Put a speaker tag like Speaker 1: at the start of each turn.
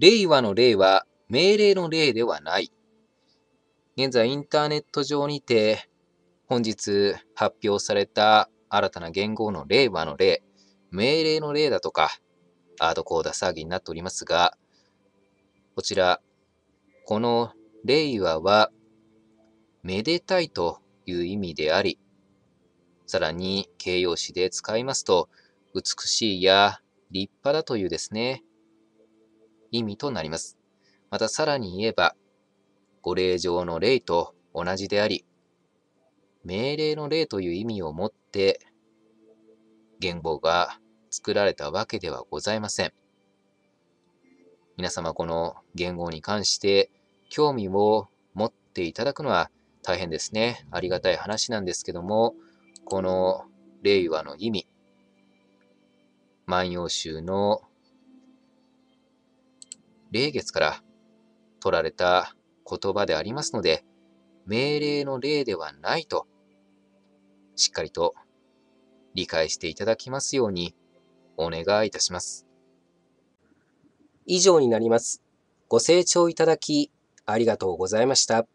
Speaker 1: 令和の令は命令の令ではない。現在インターネット上にて本日発表された新たな言語の令和の令、命令の令だとか、アードコーダ騒ぎになっておりますが、こちら、この令和は、めでたいという意味であり、さらに形容詞で使いますと、美しいや立派だというですね、意味となります。またさらに言えば、御令状の例と同じであり、命令の例という意味を持って言語が作られたわけではございません。皆様この言語に関して興味を持っていただくのは大変ですね。ありがたい話なんですけども、この令和の意味、万葉集の霊月から取られた言葉でありますので、命令の例ではないと、しっかりと
Speaker 2: 理解していただきますようにお願いいたします。以上になります。ご清聴いただきありがとうございました。